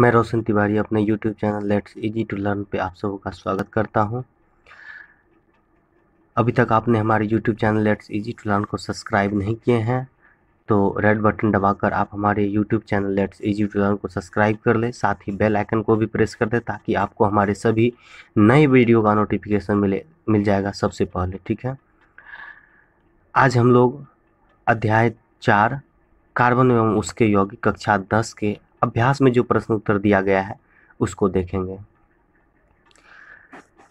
मैं रोशन तिवारी अपने YouTube channel let's easy to learn पे आप सबों का स्वागत करता हूं अभी तक आपने हमारे YouTube channel let's easy to learn को सब्सक्राइब नहीं किए हैं तो रेड बटन दबाकर आप हमारे YouTube channel let's easy to learn को सब्सक्राइब कर लें साथ ही बेल आइकन को भी प्रेस कर दें ताकि आपको हमारे सभी नए वीडियो का नोटिफिकेशन मिले मिल जाएगा सबसे पहले ठीक है आज हम लोग अध्याय चार कार्बन एवं उसके यौगिक कक्षा दस के अभ्यास में जो प्रश्न उत्तर दिया गया है उसको देखेंगे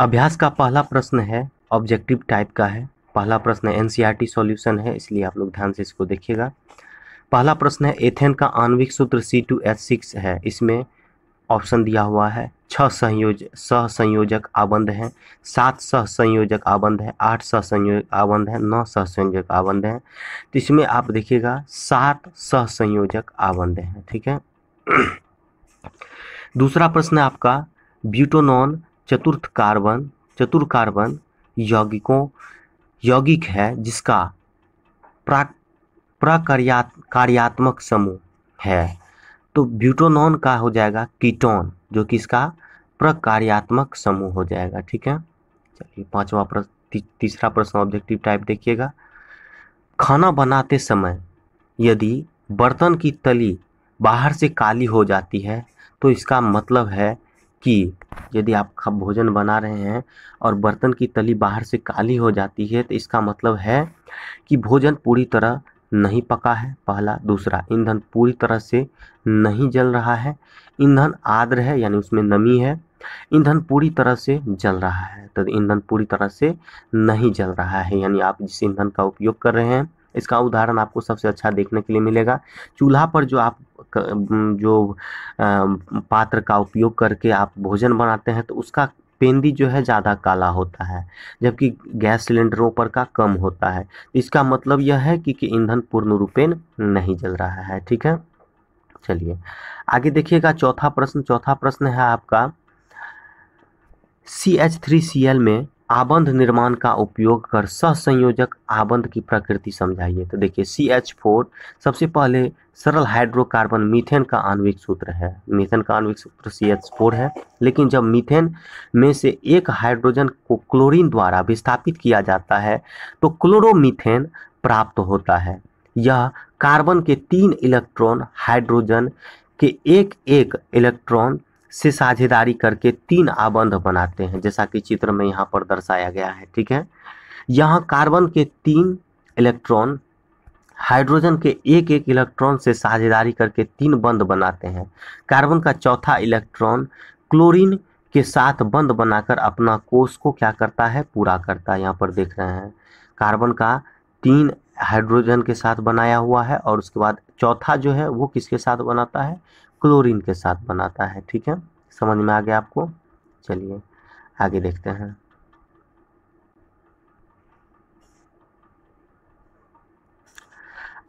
अभ्यास का पहला प्रश्न है ऑब्जेक्टिव टाइप का है पहला प्रश्न एन सी सॉल्यूशन है इसलिए आप लोग ध्यान से इसको देखिएगा पहला प्रश्न है एथेन का आणविक सूत्र सी टू एच सिक्स है इसमें ऑप्शन दिया हुआ है छह संयोजक सह संयोजक आबंध हैं सात सह संयोजक आबंध हैं आठ सह संयोजक आबंध हैं नौ सह संयोजक आबंध हैं तो इसमें आप देखिएगा सात सह संयोजक आबंध हैं ठीक है दूसरा प्रश्न है आपका ब्यूटोनॉन चतुर्थ कार्बन चतुर कार्बन यौगिकों यौगिक है जिसका प्राक प्रकार्यात्मक समूह है तो ब्यूटोनॉन का हो जाएगा कीटोन जो कि इसका प्रकार्यात्मक समूह हो जाएगा ठीक है चलिए पांचवा प्रश्न ती, तीसरा प्रश्न ऑब्जेक्टिव टाइप देखिएगा खाना बनाते समय यदि बर्तन की तली बाहर से काली हो जाती है तो इसका मतलब है कि यदि आप भोजन बना रहे हैं और बर्तन की तली बाहर से काली हो जाती है तो इसका मतलब है कि भोजन पूरी तरह नहीं पका है पहला दूसरा ईंधन पूरी तरह से नहीं जल रहा है ईंधन आर्द्र है यानी उसमें नमी है ईंधन पूरी तरह से जल रहा है तो ईंधन पूरी तरह से नहीं जल रहा है यानी आप जिस ईंधन का उपयोग कर रहे हैं इसका उदाहरण आपको सबसे अच्छा देखने के लिए मिलेगा चूल्हा पर जो आप जो पात्र का उपयोग करके आप भोजन बनाते हैं तो उसका पेंदी जो है ज़्यादा काला होता है जबकि गैस सिलेंडरों पर का कम होता है इसका मतलब यह है कि, कि ईंधन पूर्ण रूपेण नहीं जल रहा है ठीक है चलिए आगे देखिएगा चौथा प्रश्न चौथा प्रश्न है आपका C H three C L में आबंध निर्माण का उपयोग कर सहसंयोजक आबंध की प्रकृति समझाइए तो देखिए सी एच फोर सबसे पहले सरल हाइड्रोकार्बन मीथेन का आणविक सूत्र है मीथेन का आणविक सूत्र सी एच फोर है लेकिन जब मीथेन में से एक हाइड्रोजन को क्लोरीन द्वारा विस्थापित किया जाता है तो क्लोरोमीथेन प्राप्त होता है यह कार्बन के तीन इलेक्ट्रॉन हाइड्रोजन के एक एक इलेक्ट्रॉन से साझेदारी करके तीन आबंध बनाते हैं जैसा कि चित्र में यहाँ पर दर्शाया गया है ठीक है यहाँ कार्बन के तीन इलेक्ट्रॉन हाइड्रोजन के एक एक इलेक्ट्रॉन से साझेदारी करके तीन बंद बनाते हैं कार्बन का चौथा इलेक्ट्रॉन क्लोरीन के साथ बंद बनाकर अपना कोष को क्या करता है पूरा करता है यहाँ पर देख रहे हैं कार्बन का तीन हाइड्रोजन के साथ बनाया हुआ है और उसके बाद चौथा जो है वो किसके साथ बनाता है क्लोरीन के साथ बनाता है ठीक है समझ में आ गया आपको चलिए आगे देखते हैं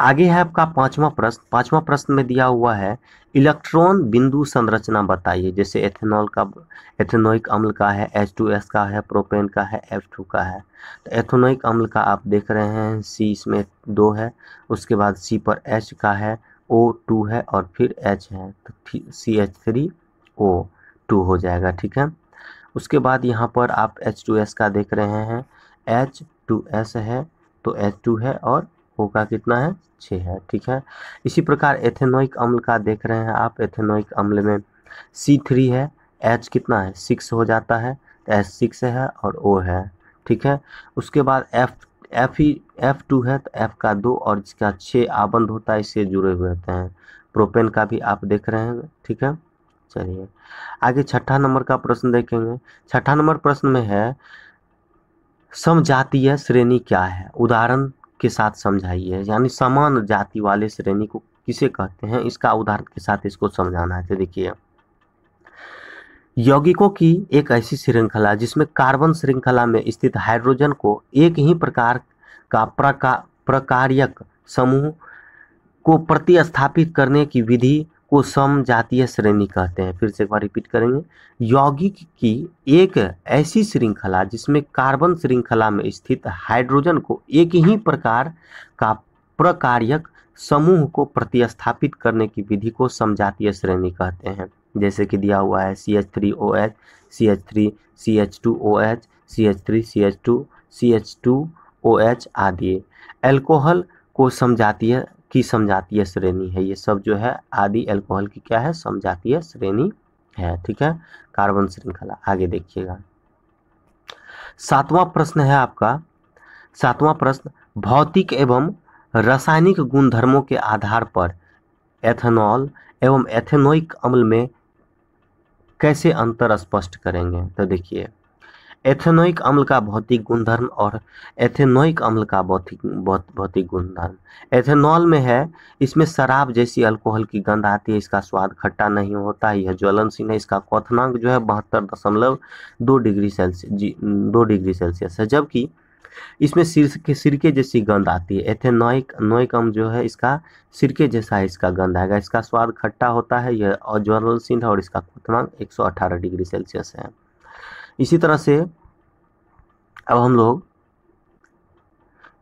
आगे है आपका पांचवा प्रश्न पांचवा प्रश्न में दिया हुआ है इलेक्ट्रॉन बिंदु संरचना बताइए जैसे एथेनॉल का एथेनोइक अम्ल का है एच टू एस का है प्रोपेन का है एफ टू का है तो एथेनोइक अम्ल का आप देख रहे हैं सी इसमें दो है उसके बाद सी पर एच का है ओ टू है और फिर एच है तो C H three O two हो जाएगा ठीक है उसके बाद यहाँ पर आप एच टू एस का देख रहे हैं एच टू एस है तो एच टू है और ओ का कितना है छः है ठीक है इसी प्रकार एथेनोइक अम्ल का देख रहे हैं आप एथेनोइक अम्ल में सी थ्री है एच कितना है सिक्स हो जाता है एच सिक्स है और ओ है ठीक है उसके बाद एफ एफ ही एफ टू है तो एफ का दो और जिसका छः आबंद होता है इससे जुड़े हुए होते हैं प्रोपेन का भी आप देख रहे हैं ठीक है चलिए आगे छठा नंबर का प्रश्न देखेंगे छठा नंबर प्रश्न में है समजातीय श्रेणी क्या है उदाहरण के साथ समझाइए यानी समान जाति वाले श्रेणी को किसे कहते हैं इसका उदाहरण के साथ इसको समझाना है तो देखिए यौगिकों की एक ऐसी श्रृंखला जिसमें कार्बन श्रृंखला में स्थित हाइड्रोजन को एक ही प्रकार का प्रका समूह को प्रतिस्थापित करने की विधि को समजातीय श्रेणी कहते हैं फिर से एक बार रिपीट करेंगे यौगिक की एक ऐसी श्रृंखला जिसमें कार्बन श्रृंखला में स्थित हाइड्रोजन को एक ही प्रकार का प्रकार्यक समूह को प्रतिस्थापित करने की विधि को समझातीय श्रेणी कहते हैं जैसे कि दिया हुआ है C H three O H C H three C H two O H C H three C H two C H two O H आदि एल्कोहल को समझातीय की समझातीय श्रेणी है ये सब जो है आदि एल्कोहल की क्या है समझातीय श्रेणी है ठीक है कार्बन श्रृंखला आगे देखिएगा सातवां प्रश्न है आपका सातवां प्रश्न भौतिक एवं रासायनिक गुणधर्मों के आधार पर एथेनॉल एवं एथेनोइक अम्ल में कैसे अंतर स्पष्ट करेंगे तो देखिए एथेनोइक अम्ल का भौतिक गुणधर्म और एथेनोइक अम्ल का भौतिक भौतिक गुणधर्म एथेनॉल में है इसमें शराब जैसी अल्कोहल की गंध आती है इसका स्वाद खट्टा नहीं होता है यह ज्वलनशील है इसका क्वथनांक जो है बहत्तर दशमलव दो डिग्री सेल्सियस जी दो डिग्री सेल्सियस है जबकि इसमें सिर के सिरके जैसी गंध आती है एथेनोइक नोइक अम जो है इसका सिरके जैसा इसका गंध आएगा इसका स्वाद खट्टा होता है यह ज्वरल सिंध और इसका क्वतमांक 118 डिग्री सेल्सियस है इसी तरह से अब हम लोग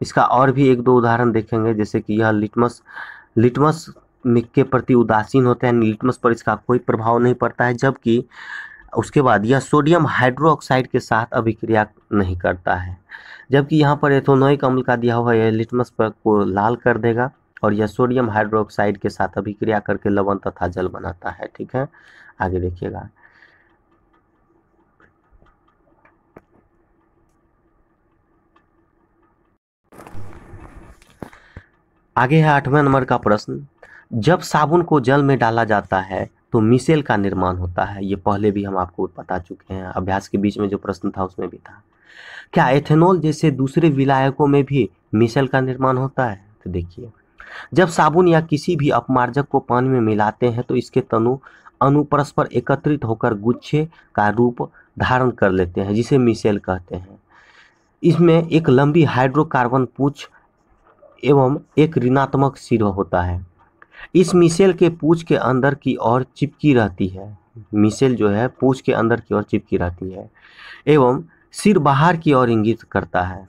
इसका और भी एक दो उदाहरण देखेंगे जैसे कि यह लिटमस लिटमस के प्रति उदासीन होता है लिटमस पर इसका कोई प्रभाव नहीं पड़ता है जबकि उसके बाद यह सोडियम हाइड्रोक्साइड के साथ अभिक्रिया नहीं करता है जबकि यहाँ पर एथोनोइक अम्ल का दिया हुआ यह लिटमस पर को लाल कर देगा और यह सोडियम हाइड्रोक्साइड के साथ अभिक्रिया करके लवण तथा जल बनाता है ठीक है आगे देखिएगा आगे है आठवें नंबर का प्रश्न जब साबुन को जल में डाला जाता है तो मिसेल का निर्माण होता है ये पहले भी हम आपको बता चुके हैं अभ्यास के बीच में जो प्रश्न था उसमें भी था क्या एथेनॉल जैसे दूसरे विलायकों में भी मिसेल का निर्माण होता है तो देखिए जब साबुन या किसी भी अपमार्जक को पानी में मिलाते हैं तो इसके तनु अनु परस्पर एकत्रित होकर गुच्छे का रूप धारण कर लेते हैं जिसे मिसेल कहते हैं इसमें एक लंबी हाइड्रोकार्बन पूछ एवं एक ऋणात्मक सिर होता है इस मिसेल के पूछ के अंदर की ओर चिपकी रहती है मिसेल जो है पूछ के अंदर की ओर चिपकी रहती है एवं सिर बाहर की ओर इंगित करता है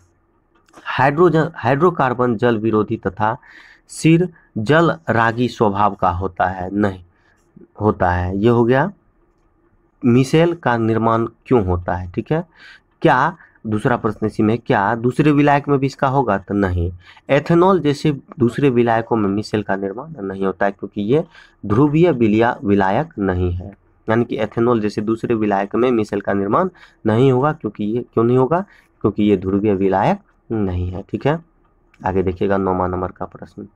हाइड्रोजन हाइड्रोकार्बन जल विरोधी तथा सिर जल रागी स्वभाव का होता है नहीं होता है ये हो गया मिसेल का निर्माण क्यों होता है ठीक है क्या दूसरा प्रश्न इसी में क्या दूसरे विलायक में भी इसका होगा तो नहीं एथेनॉल जैसे दूसरे विलायकों में मिसेल का निर्माण नहीं होता है क्योंकि ये ध्रुवीय विलायक नहीं है यानी कि एथेनॉल जैसे दूसरे विलायक में मिसेल का निर्माण नहीं होगा क्योंकि ये क्यों नहीं होगा क्योंकि ये ध्रुवीय विलायक नहीं है ठीक है आगे देखिएगा नौवा नंबर का प्रश्न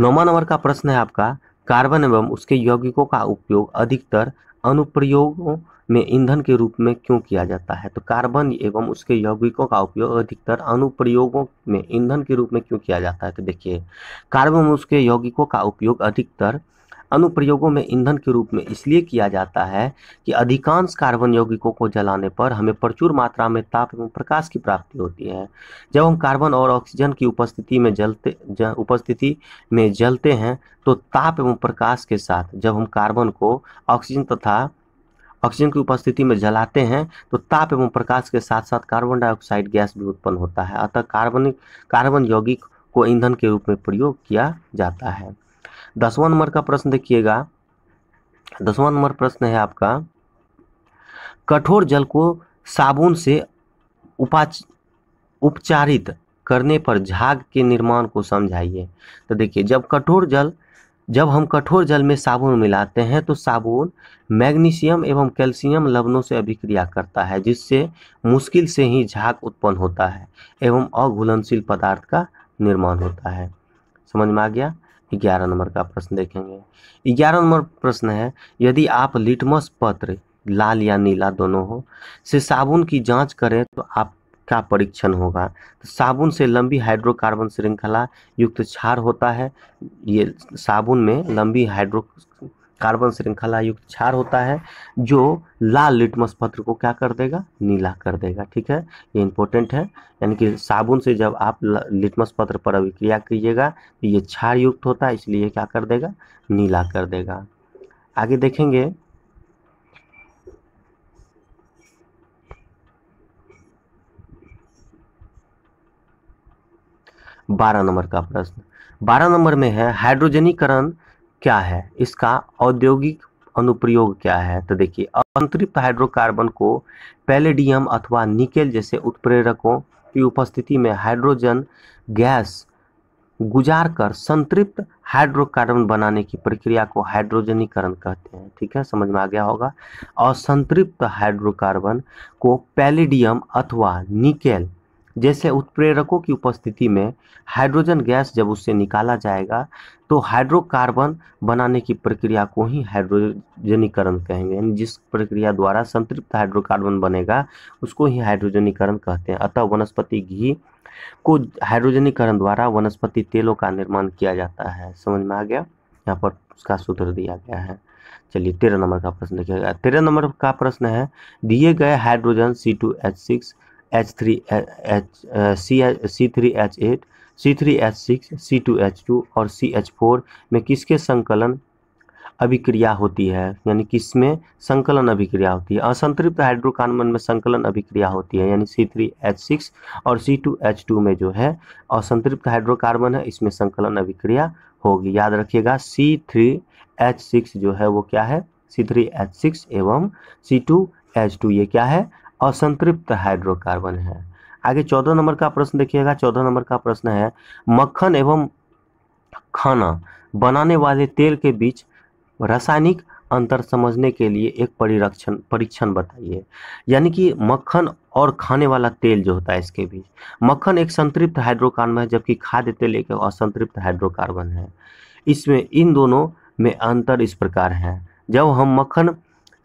नौवा नंबर का प्रश्न है आपका कार्बन एवं उसके यौगिकों का उपयोग अधिकतर अनुप्रयोगों में ईंधन के रूप में क्यों किया जाता है तो कार्बन एवं उसके यौगिकों का उपयोग अधिकतर अनुप्रयोगों में ईंधन के रूप में क्यों किया जाता है तो देखिए कार्बन एवं उसके यौगिकों का उपयोग अधिकतर अनुप्रयोगों में ईंधन के रूप में इसलिए किया जाता है कि अधिकांश कार्बन यौगिकों को जलाने पर हमें प्रचुर मात्रा में ताप एवं प्रकाश की प्राप्ति होती है जब हम कार्बन और ऑक्सीजन की उपस्थिति में जलते ज, उपस्थिति में जलते हैं तो ताप एवं प्रकाश के साथ जब हम कार्बन को ऑक्सीजन तथा ऑक्सीजन की उपस्थिति में जलाते हैं तो ताप एवं प्रकाश के साथ साथ कार्बन डाइऑक्साइड गैस भी उत्पन्न होता है अतः कार्बनिक कार्बन यौगिक को ईंधन के रूप में प्रयोग किया जाता है दसवां नंबर का प्रश्न देखिएगा दसवां नंबर प्रश्न है आपका कठोर जल को साबुन से उपाच उपचारित करने पर झाग के निर्माण को समझाइए तो देखिए जब कठोर जल जब हम कठोर जल में साबुन मिलाते हैं तो साबुन मैग्नीशियम एवं कैल्शियम लवणों से अभिक्रिया करता है जिससे मुश्किल से ही झाग उत्पन्न होता है एवं अघुलनशील पदार्थ का निर्माण होता है समझ में आ गया ग्यारह नंबर का प्रश्न देखेंगे ग्यारह नंबर प्रश्न है यदि आप लिटमस पत्र लाल या नीला दोनों हो से साबुन की जांच करें तो आप का परीक्षण होगा तो साबुन से लंबी हाइड्रोकार्बन श्रृंखला युक्त क्षार होता है ये साबुन में लंबी हाइड्रो कार्बन श्रृंखला युक्त क्षार होता है जो लाल लिटमस पत्र को क्या कर देगा नीला कर देगा ठीक है ये इंपॉर्टेंट है यानी कि साबुन से जब आप लिटमस पत्र पर अभिक्रिया कीजिएगा तो ये क्षार युक्त होता है इसलिए क्या कर देगा नीला कर देगा आगे देखेंगे बारह नंबर का प्रश्न बारह नंबर में है हाइड्रोजनीकरण क्या है इसका औद्योगिक अनुप्रयोग क्या है तो देखिए अंतरिप्त हाइड्रोकार्बन को पैलेडियम अथवा निकेल जैसे उत्प्रेरकों की उपस्थिति में हाइड्रोजन गैस गुजार कर संतृप्त हाइड्रोकार्बन बनाने की प्रक्रिया को हाइड्रोजनीकरण कहते हैं ठीक है समझ में आ गया होगा और संतृप्त हाइड्रोकार्बन को पैलेडियम अथवा निकेल जैसे उत्प्रेरकों की उपस्थिति में हाइड्रोजन गैस जब उससे निकाला जाएगा तो हाइड्रोकार्बन बनाने की प्रक्रिया को ही हाइड्रोजनीकरण कहेंगे यानी जिस प्रक्रिया द्वारा संतृप्त हाइड्रोकार्बन बनेगा उसको ही हाइड्रोजनीकरण कहते हैं अतः वनस्पति घी को हाइड्रोजनीकरण द्वारा वनस्पति तेलों का निर्माण किया जाता है समझ में आ गया यहाँ पर उसका सूत्र दिया गया है चलिए तेरह नंबर का प्रश्न देखिएगा तेरह नंबर का प्रश्न है दिए गए hydrogen C two H six H three H C C three H eight C three H six C two H two और सी एच फोर में किसके संकलन अभिक्रिया होती है यानी किस में संकलन अभिक्रिया होती है असंतृप्त हाइड्रोकार्बन में संकलन अभिक्रिया होती है यानी सी थ्री एच सिक्स और सी टू एच टू में जो है असंतृप्त हाइड्रोकार्बन है इसमें संकलन अभिक्रिया होगी याद रखिएगा सी थ्री एच सिक्स जो है वो क्या है सी थ्री एच सिक्स एवं सी टू एच टू ये क्या है असंतृप्त हाइड्रोकार्बन है आगे चौदह नंबर का प्रश्न देखिएगा चौदह नंबर का प्रश्न है मक्खन एवं खाना बनाने वाले तेल के बीच रासायनिक अंतर समझने के लिए एक परिरक्षण परीक्षण बताइए यानी कि मक्खन और खाने वाला तेल जो होता है इसके बीच मक्खन एक संतृप्त हाइड्रोकार्बन है जबकि खाद्य तेल एक असंतृप्त हाइड्रोकार्बन है इसमें इन दोनों में अंतर इस प्रकार है जब हम मक्खन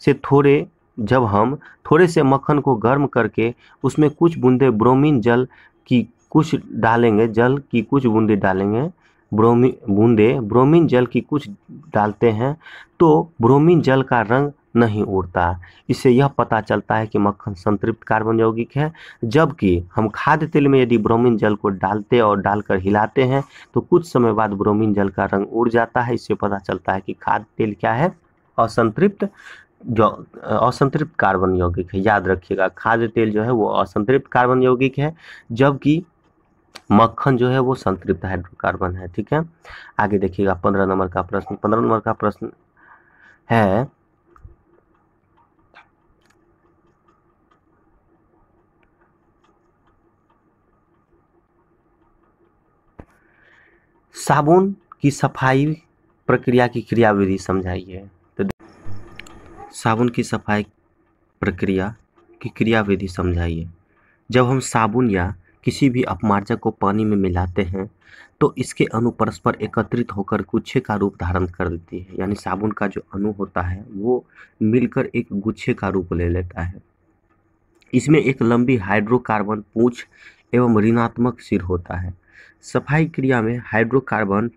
से थोड़े जब हम थोड़े से मक्खन को गर्म करके उसमें कुछ बूंदे ब्रोमीन जल की कुछ डालेंगे जल की कुछ बूंदे डालेंगे ब्रोमी बूंदे ब्रोमीन जल की कुछ डालते हैं तो ब्रोमीन जल का रंग नहीं उड़ता इससे यह पता चलता है कि मक्खन संतृप्त कार्बन यौगिक है जबकि हम खाद्य तेल में यदि ब्रोमीन जल को डालते और डालकर हिलाते हैं तो कुछ समय बाद ब्रोमीन जल का रंग उड़ जाता है इससे पता चलता है कि खाद्य तेल क्या है असंतृप्त जो असंतृप्त कार्बन यौगिक है याद रखिएगा खाद्य तेल जो है वो असंतृप्त कार्बन यौगिक है जबकि मक्खन जो है वो संतृप्त हाइड्रोकार्बन है ठीक है आगे देखिएगा पंद्रह नंबर का प्रश्न पंद्रह नंबर का प्रश्न है साबुन की सफाई प्रक्रिया की क्रियाविधि समझाइए साबुन की सफाई प्रक्रिया की क्रियाविधि समझाइए जब हम साबुन या किसी भी अपमार्जक को पानी में मिलाते हैं तो इसके अणु परस्पर एकत्रित होकर गुच्छे का रूप धारण कर लेती है यानी साबुन का जो अणु होता है वो मिलकर एक गुच्छे का रूप ले लेता है इसमें एक लंबी हाइड्रोकार्बन पूछ एवं ऋणात्मक सिर होता है सफाई क्रिया में हाइड्रोकार्बन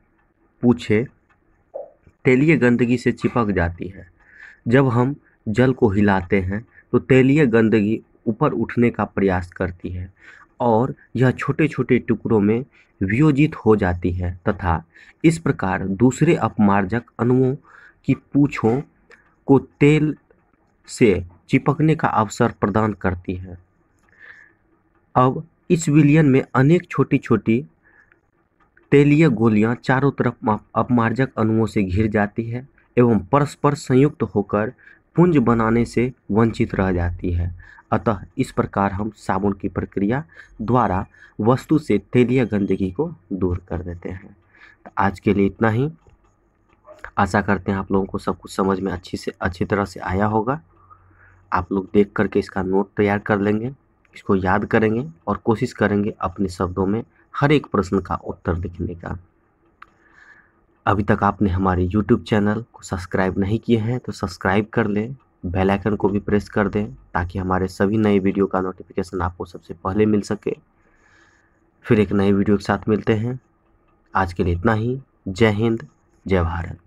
पूछे तेलीय गंदगी से चिपक जाती है जब हम जल को हिलाते हैं तो तैलीय गंदगी ऊपर उठने का प्रयास करती है और यह छोटे छोटे टुकड़ों में वियोजित हो जाती है तथा इस प्रकार दूसरे अपमार्जक अणुओं की पूछों को तेल से चिपकने का अवसर प्रदान करती है अब इस विलियन में अनेक छोटी छोटी तेलीय गोलियां चारों तरफ अपमार्जक अणुओं से घिर जाती है एवं परस्पर संयुक्त होकर पुंज बनाने से वंचित रह जाती है अतः इस प्रकार हम साबुन की प्रक्रिया द्वारा वस्तु से तेलीय गंदगी को दूर कर देते हैं तो आज के लिए इतना ही आशा करते हैं आप लोगों को सब कुछ समझ में अच्छी से अच्छी तरह से आया होगा आप लोग देख करके इसका नोट तैयार कर लेंगे इसको याद करेंगे और कोशिश करेंगे अपने शब्दों में हर एक प्रश्न का उत्तर लिखने का अभी तक आपने हमारे YouTube चैनल को सब्सक्राइब नहीं किए हैं तो सब्सक्राइब कर लें बेल आइकन को भी प्रेस कर दें ताकि हमारे सभी नए वीडियो का नोटिफिकेशन आपको सबसे पहले मिल सके फिर एक नए वीडियो के साथ मिलते हैं आज के लिए इतना ही जय हिंद जय भारत